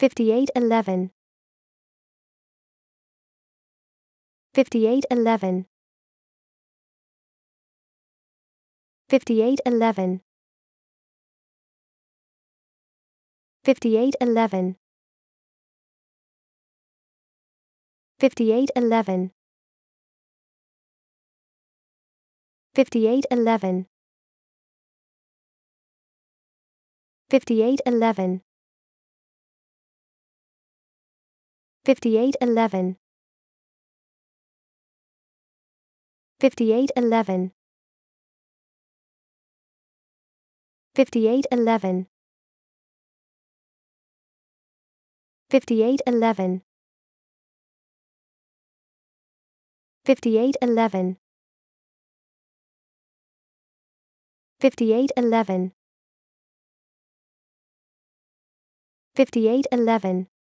5811 5811 5811 5811 5811 5811 5811 5811 5811 5811 5811 5811 5811 5811